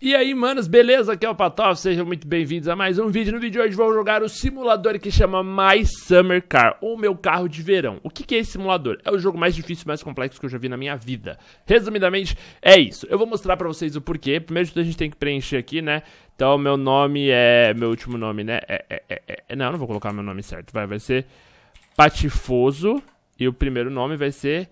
E aí, manos, beleza? Aqui é o Patoff, sejam muito bem-vindos a mais um vídeo. No vídeo de hoje vou jogar o simulador que chama My Summer Car, ou meu carro de verão. O que, é esse simulador? É o jogo mais difícil e mais complexo que eu já vi na minha vida. Resumidamente, é isso. Eu vou mostrar pra vocês o porquê. Primeiro a gente tem que preencher aqui, né? Então, meu nome é... meu último nome, né? É, é, é, é, é não, não vou colocar meu nome certo. Vai, vai ser Patifoso, e o primeiro nome vai ser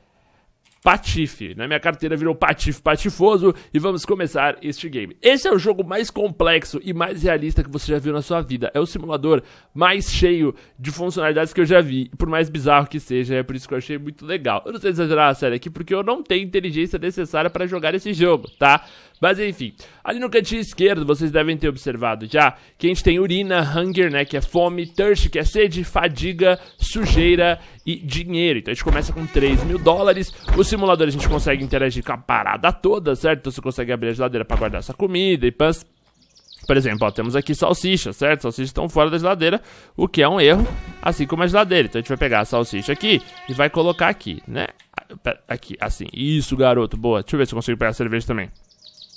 Patife. Na né? minha carteira virou Patife Patifoso e vamos começar este game. Esse é o jogo mais complexo e mais realista que você já viu na sua vida. É o simulador mais cheio de funcionalidades que eu já vi. Por mais bizarro que seja, é por isso que eu achei muito legal. Eu não sei exagerar a série é aqui porque eu não tenho inteligência necessária para jogar esse jogo, tá? Mas enfim, ali no cantinho esquerdo vocês devem ter observado já que a gente tem urina, hunger, né, que é fome, thirst, que é sede, fadiga, sujeira e dinheiro. Então a gente começa com 3 mil dólares. O simulador a gente consegue interagir com a parada toda, certo? Então você consegue abrir a geladeira para guardar essa comida e pãs. Por exemplo, ó, temos aqui salsicha, certo? Salsichas estão fora da geladeira, o que é um erro, assim como a geladeira. Então a gente vai pegar a salsicha aqui e vai colocar aqui, né? Aqui, assim. Isso, garoto, boa. Deixa eu ver se eu consigo pegar a cerveja também.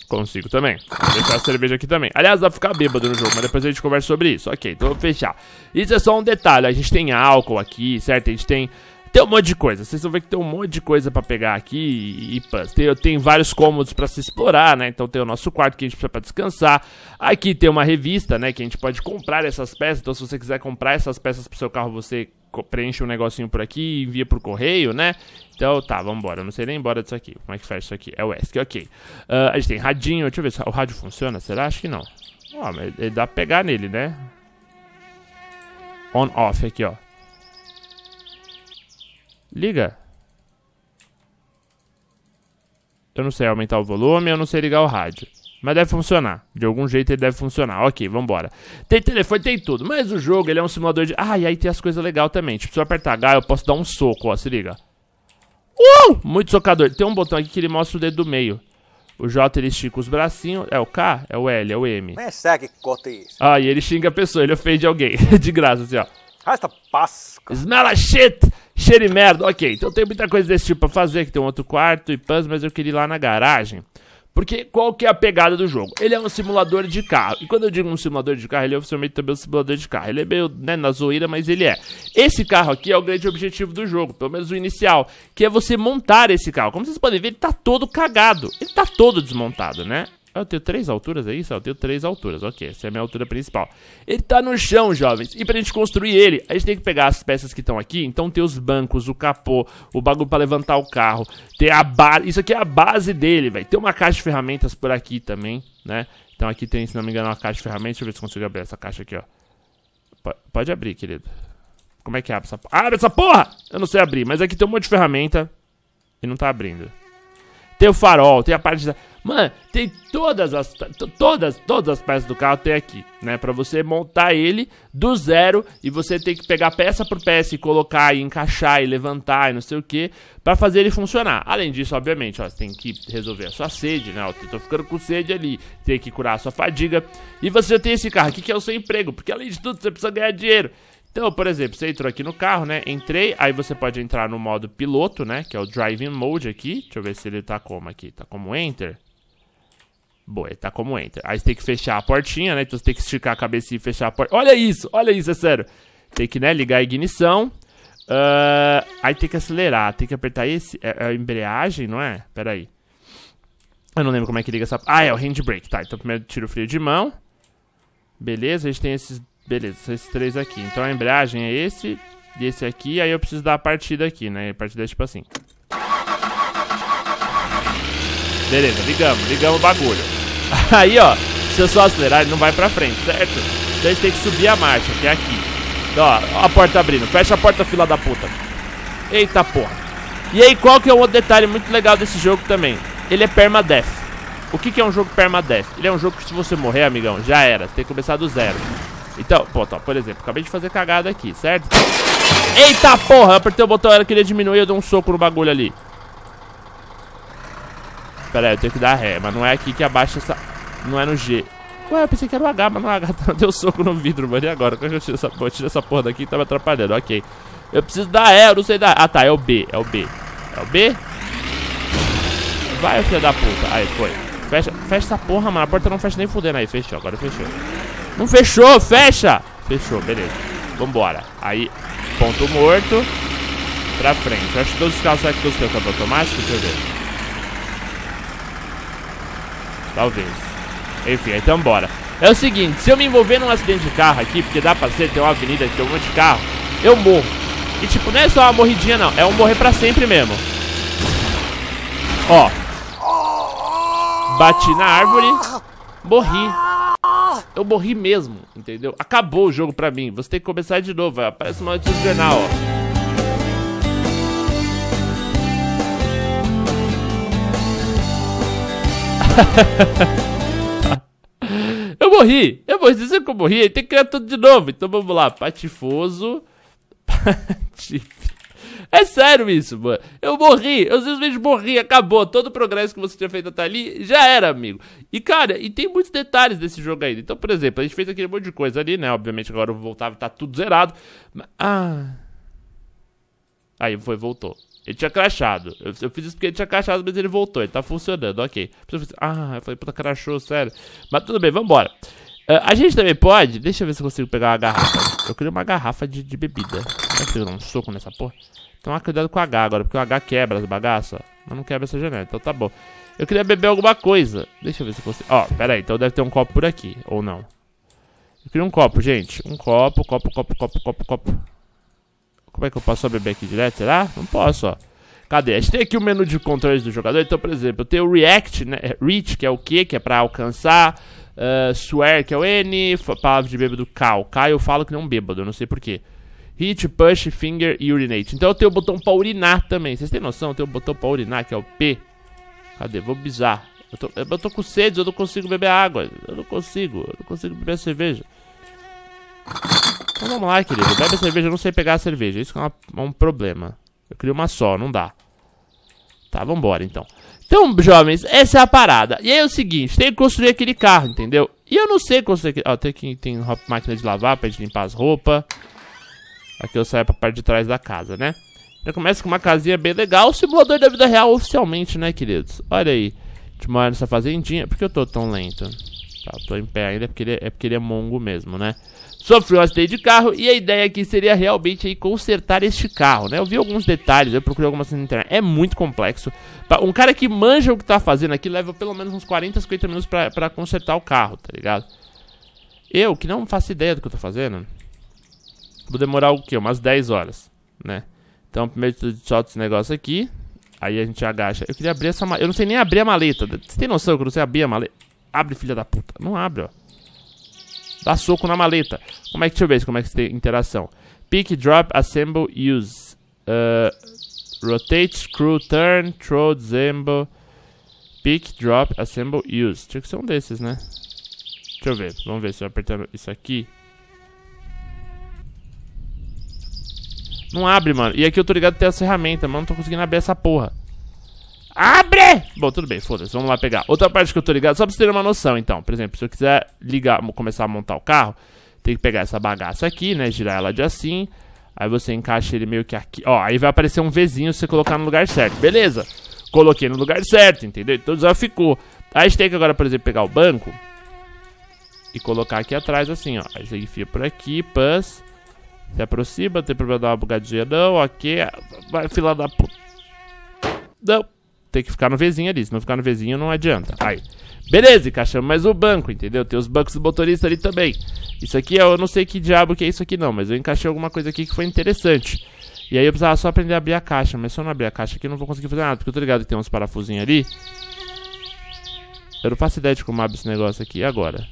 Consigo também. Vou deixar a cerveja aqui também. Aliás, dá pra ficar bêbado no jogo, mas depois a gente conversa sobre isso. Ok, então vou fechar. Isso é só um detalhe. A gente tem álcool aqui, certo? A gente tem... Tem um monte de coisa. Vocês vão ver que tem um monte de coisa para pegar aqui. Ipas. Tem, tem vários cômodos para se explorar, né? Então tem o nosso quarto que a gente precisa pra descansar. Aqui tem uma revista, né? Que a gente pode comprar essas peças. Então se você quiser comprar essas peças pro seu carro, você preenche um negocinho por aqui, envia por correio, né? Então tá, vambora. Eu não sei nem embora disso aqui. Como é que faz isso aqui? É o ESC, ok. Uh, a gente tem radinho. Deixa eu ver se o rádio funciona. Será? Acho que não. Ó, mas ele dá pra pegar nele, né? On, off aqui, ó. Liga. Eu não sei aumentar o volume, eu não sei ligar o rádio. Mas deve funcionar. De algum jeito ele deve funcionar. Ok, vambora. Tem telefone, tem tudo. Mas o jogo, ele é um simulador de... Ah, e aí tem as coisas legais também. Tipo, se eu apertar H, eu posso dar um soco, ó. Se liga. Uh! Muito socador. Tem um botão aqui que ele mostra o dedo do meio. O J, ele estica os bracinhos. É o K? É o L? É o M? Quem é que corta isso? Ah, e ele xinga a pessoa. Ele ofende alguém. de graça, assim, ó. Rasta ah, pasca. Smell a shit! Cheiro e merda. Ok, então tem muita coisa desse tipo pra fazer. Aqui tem um outro quarto e pãs, mas eu queria ir lá na garagem. Porque qual que é a pegada do jogo? Ele é um simulador de carro. E quando eu digo um simulador de carro, ele é oficialmente também um simulador de carro. Ele é meio né, na zoeira, mas ele é. Esse carro aqui é o grande objetivo do jogo, pelo menos o inicial, que é você montar esse carro. Como vocês podem ver, ele tá todo cagado. Ele tá todo desmontado, né? eu tenho três alturas, é isso? eu tenho três alturas, ok. Essa é a minha altura principal. Ele tá no chão, jovens. E pra gente construir ele, a gente tem que pegar as peças que estão aqui. Então tem os bancos, o capô, o bagulho pra levantar o carro. Tem a base. Isso aqui é a base dele, velho. Tem uma caixa de ferramentas por aqui também, né? Então aqui tem, se não me engano, uma caixa de ferramentas. Deixa eu ver se consigo abrir essa caixa aqui, ó. P pode abrir, querido. Como é que abre essa porra? Abre essa porra! Eu não sei abrir, mas aqui tem um monte de ferramenta e não tá abrindo tem o farol, tem a parte da... Mano, tem todas as todas todas as peças do carro tem aqui, né? Para você montar ele do zero e você tem que pegar peça por peça e colocar e encaixar e levantar e não sei o que para fazer ele funcionar. Além disso, obviamente, ó, você tem que resolver a sua sede, né? Eu tô ficando com sede ali, tem que curar a sua fadiga. E você já tem esse carro aqui que é o seu emprego, porque além de tudo você precisa ganhar dinheiro. Então, por exemplo, você entrou aqui no carro, né? Entrei, aí você pode entrar no modo piloto, né? Que é o Driving Mode aqui. Deixa eu ver se ele tá como aqui. Tá como Enter. Boa, ele tá como Enter. Aí você tem que fechar a portinha, né? Então você tem que esticar a cabeça e fechar a porta. Olha isso, olha isso, é sério. Tem que, né, ligar a ignição. Uh, aí tem que acelerar, tem que apertar esse... É, é a embreagem, não é? Pera aí. Eu não lembro como é que liga essa... Ah, é o handbrake, tá. Então primeiro tiro o freio de mão. Beleza, a gente tem esses Beleza, esses três aqui. Então a embreagem é esse, e esse aqui, aí eu preciso dar a partida aqui, né? A partida é tipo assim. Beleza, ligamos, ligamos o bagulho. Aí, ó, se eu só acelerar, ele não vai pra frente, certo? Então a gente tem que subir a marcha, que é aqui. Então, ó, ó a porta abrindo. Fecha a porta, fila da puta. Eita porra. E aí, qual que é o outro detalhe muito legal desse jogo também? Ele é permadeath. O que, que é um jogo permadeath? Ele é um jogo que se você morrer, amigão, já era. Você tem que começar do zero. Então, pô, tá, por exemplo, acabei de fazer cagada aqui, certo? Eita porra, eu apertei o botão, ela queria diminuir, eu dei um soco no bagulho ali. Pera aí, eu tenho que dar ré, mas não é aqui que abaixa essa... Não é no G. Ué, eu pensei que era o H, mas não é H, tá, deu soco no vidro, mano. E agora? É Quando eu tiro essa porra, tiro essa porra daqui, tá me atrapalhando, ok. Eu preciso dar ré, eu não sei dar... Ah, tá, é o B, é o B. É o B? Vai, filho da puta. Aí, foi. Fecha, fecha essa porra, mano. A porta não fecha nem fudendo aí. Fechou, agora fechou. Não fechou, fecha. Fechou, beleza. Vambora. Aí, ponto morto. Pra frente. Acho que todos os carros aqui que o câmbio automático. Deixa eu ver. Talvez. Enfim, então bora. É o seguinte, se eu me envolver num acidente de carro aqui, porque dá pra ser, tem uma avenida que tem um monte de carro, eu morro. E tipo, não é só uma morridinha não, é um morrer pra sempre mesmo. Ó. Bati na árvore, morri. Eu morri mesmo, entendeu? Acabou o jogo pra mim. Você tem que começar de novo. Aparece uma notícia jornal, ó. eu morri. Eu vou dizer que eu morri. Tem que criar tudo de novo. Então vamos lá. Patifoso. Patifoso. É sério isso, mano. Eu morri, eu simplesmente morri, acabou. Todo o progresso que você tinha feito até ali já era, amigo. E, cara, e tem muitos detalhes desse jogo ainda. Então, por exemplo, a gente fez aquele monte de coisa ali, né? Obviamente agora eu voltava e tá tudo zerado. Mas, ah. Aí foi, voltou. Ele tinha crachado. Eu, eu, fiz isso porque ele tinha crachado, mas ele voltou. Ele tá funcionando, ok. Ah, eu falei, puta, crachou, sério. Mas tudo bem, vambora. Uh, a gente também pode. Deixa eu ver se eu consigo pegar uma garrafa. Eu queria uma garrafa de, de bebida. Será que eu dar um soco nessa porra? Tomar então, ah, cuidado com o H agora, porque o H quebra as bagaças. Mas não quebra essa janela, então tá bom. Eu queria beber alguma coisa. Deixa eu ver se eu consigo. Ó, oh, pera aí, então deve ter um copo por aqui, ou não. Eu queria um copo, gente. Um copo, copo, copo, copo, copo, copo. Como é que eu posso só beber aqui direto, será? Não posso, ó. Cadê? A gente tem aqui o menu de controles do jogador. Então, por exemplo, eu tenho o React, né? É, Reach, que é o Q, que é pra alcançar. Uh, swear, que é o N. Palavra de bêbado, K. O K eu falo que não é um bêbado, eu não sei porquê. quê. Hit, Push, Finger e Urinate. Então eu tenho o botão pra urinar também. Vocês têm noção? Eu tenho o botão pra urinar, que é o P. Cadê? Vou bizar. Eu tô, eu tô com sede, eu não consigo beber água. Eu não consigo, eu não consigo beber cerveja. Então vamos lá, querido. Bebe a cerveja, eu não sei pegar a cerveja. Isso é, uma, é um problema. Eu crio uma só, não dá. Tá, vambora então. Então, jovens, essa é a parada. E aí é o seguinte, tem que construir aquele carro, entendeu? E eu não sei construir aquele... Ó, tem que tem máquina de lavar pra gente limpar as roupas. Aqui eu saio pra parte de trás da casa, né? Já começa com uma casinha bem legal. Simulador da vida real oficialmente, né, queridos? Olha aí. A gente mora nessa fazendinha. Por que eu tô tão lento? Tá, tô em pé ainda é porque ele é, é porque ele é mongo mesmo, né? Sofri um acidente de carro e a ideia aqui seria realmente aí, consertar este carro, né? Eu vi alguns detalhes, eu procurei algumas coisas na internet. É muito complexo. Tá, um cara que manja o que tá fazendo aqui leva pelo menos uns 40, 50 minutos pra, pra consertar o carro, tá ligado? Eu, que não faço ideia do que eu tô fazendo... Vou demorar o quê? Umas 10 horas, né? Então, primeiro de tudo, solta esse negócio aqui. Aí a gente agacha. Eu queria abrir essa maleta. Eu não sei nem abrir a maleta. Você tem noção que eu não sei abrir a maleta? Abre, filha da puta. Não abre, ó. Dá soco na maleta. Como é que... Deixa eu ver como é que tem interação. Pick, drop, assemble, use. Uh, rotate, screw, turn, throw, assemble Pick, drop, assemble, use. Tinha que ser um desses, né? Deixa eu ver. Vamos ver se eu apertando isso aqui. Não abre, mano. E aqui eu tô ligado até a ferramenta, mas Não tô conseguindo abrir essa porra. Abre! Bom, tudo bem, foda-se. Vamos lá pegar. Outra parte que eu tô ligado, só pra você ter uma noção, então. Por exemplo, se eu quiser ligar, começar a montar o carro, tem que pegar essa bagaça aqui, né? Girar ela de assim. Aí você encaixa ele meio que aqui. Ó, aí vai aparecer um Vzinho se você colocar no lugar certo. Beleza. Coloquei no lugar certo, entendeu? Então já ficou. Aí a gente tem que agora, por exemplo, pegar o banco e colocar aqui atrás, assim, ó. Aí você enfia por aqui, pans. Se aproxima, tem problema dar uma bugadinha, não, ok. Vai, fila da puta. Não. Tem que ficar no vizinho ali. Se não ficar no vizinho, não adianta. Aí. Beleza, Encaixamos mais o banco, entendeu? Tem os bancos do motorista ali também. Isso aqui, é, eu não sei que diabo que é isso aqui não, mas eu encaixei alguma coisa aqui que foi interessante. E aí eu precisava só aprender a abrir a caixa, mas se eu não abrir a caixa aqui eu não vou conseguir fazer nada, porque eu tô ligado que tem uns parafusinhos ali. Eu não faço ideia de como abre esse negócio aqui agora.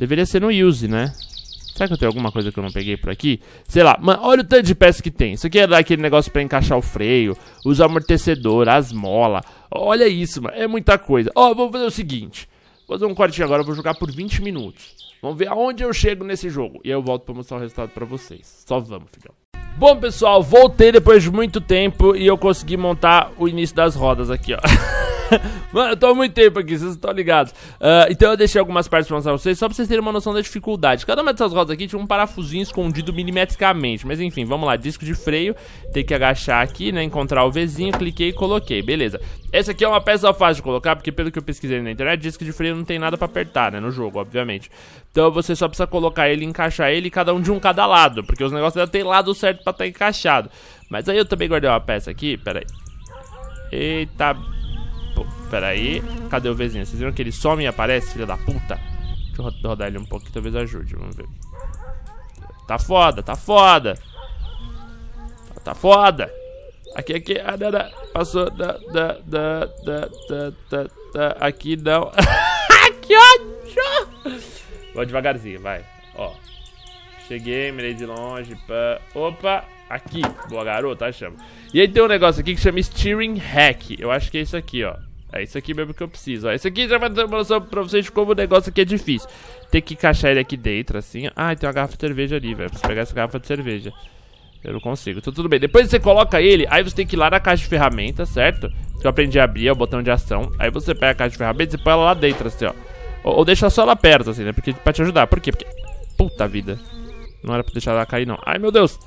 Deveria ser no use, né? Será que eu tenho alguma coisa que eu não peguei por aqui? Sei lá, mano, olha o tanto de peça que tem. Isso aqui é daquele negócio para encaixar o freio, os amortecedor, as molas. Olha isso, mano, é muita coisa. Ó, oh, vou fazer o seguinte. Vou fazer um corte agora, vou jogar por 20 minutos. Vamos ver aonde eu chego nesse jogo. E aí eu volto pra mostrar o resultado pra vocês. Só vamos, filhão. Bom, pessoal, voltei depois de muito tempo e eu consegui montar o início das rodas aqui, ó. Mano, eu tô há muito tempo aqui, vocês estão ligados. Uh, então eu deixei algumas partes pra mostrar pra vocês, só pra vocês terem uma noção da dificuldade. Cada uma dessas rodas aqui tinha um parafusinho escondido milimetricamente. Mas enfim, vamos lá. Disco de freio, tem que agachar aqui, né? Encontrar o Vzinho, cliquei e coloquei. Beleza. Essa aqui é uma peça fácil de colocar, porque pelo que eu pesquisei na internet, disco de freio não tem nada pra apertar, né? No jogo, obviamente. Então você só precisa colocar ele, encaixar ele, cada um de um cada lado, porque os negócios já tem lado certo pra estar tá encaixado. Mas aí eu também guardei uma peça aqui, peraí. Eita Pera aí. Cadê o vizinho? Vocês viram que ele some e aparece, filha da puta? Deixa eu rodar ele um pouco que talvez ajude. Vamos ver. Tá foda, tá foda. Tá, tá foda. Aqui, aqui. Ah, não, não. Passou. Da, da, da, da, da, da, Aqui não. que ódio! Vou devagarzinho, vai. Ó. Cheguei, mirei de longe. Pá. Opa! Aqui. Boa, garota, chama. E aí tem um negócio aqui que chama Steering Hack. Eu acho que é isso aqui, ó. É isso aqui mesmo que eu preciso, ó. Esse aqui já vai dar uma pra vocês como o negócio aqui é difícil. Tem que encaixar ele aqui dentro, assim. Ah, tem uma garrafa de cerveja ali, velho. Preciso pegar essa garrafa de cerveja. Eu não consigo. Então tudo bem. Depois você coloca ele, aí você tem que ir lá na caixa de ferramentas, certo? Que eu aprendi a abrir, é o botão de ação. Aí você pega a caixa de ferramentas e põe ela lá dentro, assim, ó. Ou, ou deixa só ela perto, assim, né? Porque, pra te ajudar. Por quê? Porque... Puta vida. Não era pra deixar ela cair, não. Ai, meu Deus.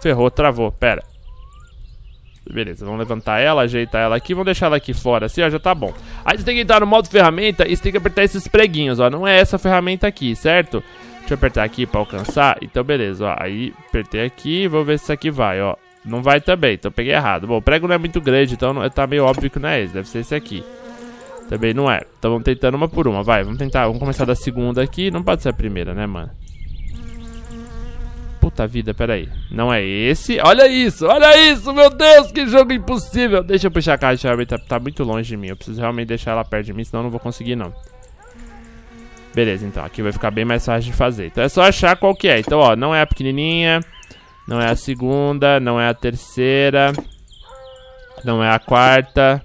Ferrou, travou. Pera. Beleza, vamos levantar ela, ajeitar ela aqui, vamos deixar ela aqui fora, assim, ó, já tá bom. Aí você tem que entrar no modo ferramenta e você tem que apertar esses preguinhos, ó, não é essa ferramenta aqui, certo? Deixa eu apertar aqui pra alcançar, então beleza, ó, aí apertei aqui, vou ver se isso aqui vai, ó. Não vai também, então peguei errado. Bom, o prego não é muito grande, então não, é, tá meio óbvio que não é esse, deve ser esse aqui. Também não é. Então vamos tentando uma por uma, vai, vamos tentar, vamos começar da segunda aqui, não pode ser a primeira, né, mano? Puta vida, peraí. Não é esse. Olha isso, olha isso, meu Deus, que jogo impossível. Deixa eu puxar a caixa, tá, tá muito longe de mim. Eu preciso realmente deixar ela perto de mim, senão eu não vou conseguir, não. Beleza, então, aqui vai ficar bem mais fácil de fazer. Então é só achar qual que é. Então, ó, não é a pequenininha, não é a segunda, não é a terceira, não é a quarta...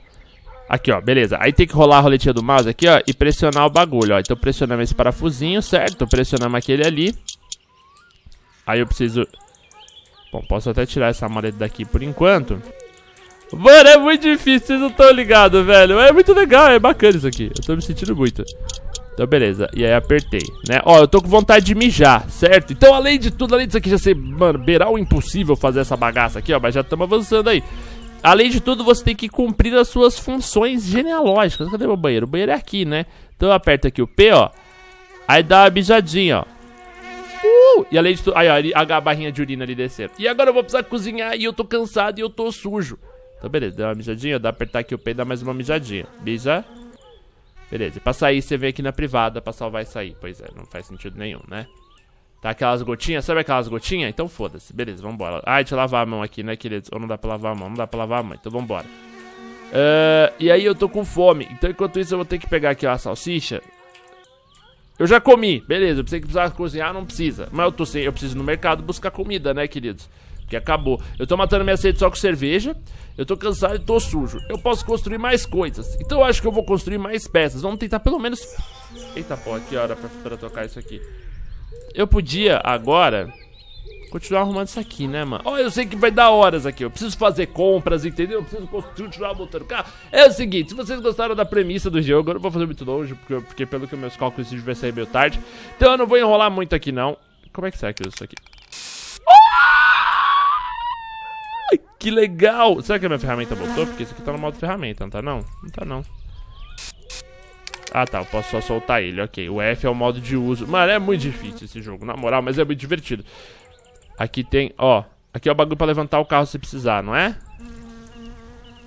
Aqui, ó, beleza. Aí tem que rolar a roletinha do mouse aqui, ó, e pressionar o bagulho, ó. Então pressionamos esse parafusinho, certo? Pressionamos aquele ali. Aí eu preciso... Bom, posso até tirar essa maleta daqui por enquanto. Mano, é muito difícil, vocês não estão ligados, velho. É muito legal, é bacana isso aqui. Eu tô me sentindo muito. Então, beleza. E aí, apertei, né? Ó, eu tô com vontade de mijar, certo? Então, além de tudo, além disso aqui já ser, mano, beirar o impossível fazer essa bagaça aqui, ó. Mas já estamos avançando aí. Além de tudo, você tem que cumprir as suas funções genealógicas. Cadê meu banheiro? O banheiro é aqui, né? Então, eu aperto aqui o P, ó. Aí dá uma mijadinha, ó. E além de tudo. Aí, ó, a barrinha de urina ali descendo. E agora eu vou precisar cozinhar e eu tô cansado e eu tô sujo. Então, beleza, deu uma mijadinha. Dá pra apertar aqui o pé e dar mais uma mijadinha. Bija. Beleza, e pra sair você vem aqui na privada pra salvar e sair. Pois é, não faz sentido nenhum, né? Tá aquelas gotinhas, sabe aquelas gotinhas? Então foda-se, beleza, vambora. Ai, ah, deixa eu lavar a mão aqui, né, queridos? Ou não dá pra lavar a mão? Não dá pra lavar a mão, então vambora. Uh, e aí eu tô com fome, então enquanto isso eu vou ter que pegar aqui ó, a salsicha eu já comi, beleza, eu pensei que precisava cozinhar, não precisa. Mas eu tô sem, eu preciso ir no mercado buscar comida, né, queridos? Porque acabou. Eu tô matando minha sede só com cerveja. Eu tô cansado e tô sujo. Eu posso construir mais coisas. Então eu acho que eu vou construir mais peças. Vamos tentar pelo menos. Eita porra, que hora pra, pra tocar isso aqui. Eu podia agora continuar arrumando isso aqui, né, mano? Ó, oh, eu sei que vai dar horas aqui, eu preciso fazer compras, entendeu? Eu preciso continuar montando o carro. É o seguinte, se vocês gostaram da premissa do jogo, eu não vou fazer muito longe, porque, porque pelo que meus cálculos esse vai sair meio tarde. Então eu não vou enrolar muito aqui, não. Como é que será que eu uso isso aqui? Ah! Que legal! Será que a minha ferramenta voltou? Porque isso aqui tá no modo ferramenta, não tá não? Não tá não. Ah tá, eu posso só soltar ele, ok. O F é o modo de uso. Mano, é muito difícil esse jogo, na moral, mas é muito divertido. Aqui tem, ó. Aqui é o bagulho pra levantar o carro se precisar, não é?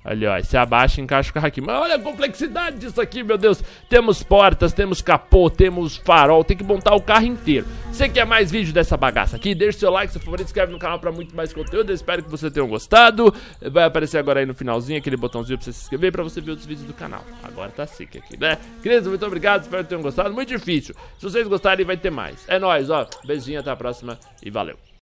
Ali, ó. Se abaixa e encaixa o carro aqui. Mas olha a complexidade disso aqui, meu Deus. Temos portas, temos capô, temos farol. Tem que montar o carro inteiro. Você quer mais vídeo dessa bagaça aqui? Deixa o seu like, se favorito, inscreve no canal pra muito mais conteúdo. Eu espero que vocês tenham gostado. Vai aparecer agora aí no finalzinho aquele botãozinho pra você se inscrever pra você ver outros vídeos do canal. Agora tá seca aqui, né? Crianças, muito obrigado. Espero que tenham gostado. Muito difícil. Se vocês gostarem, vai ter mais. É nóis, ó. Beijinho, até a próxima e valeu.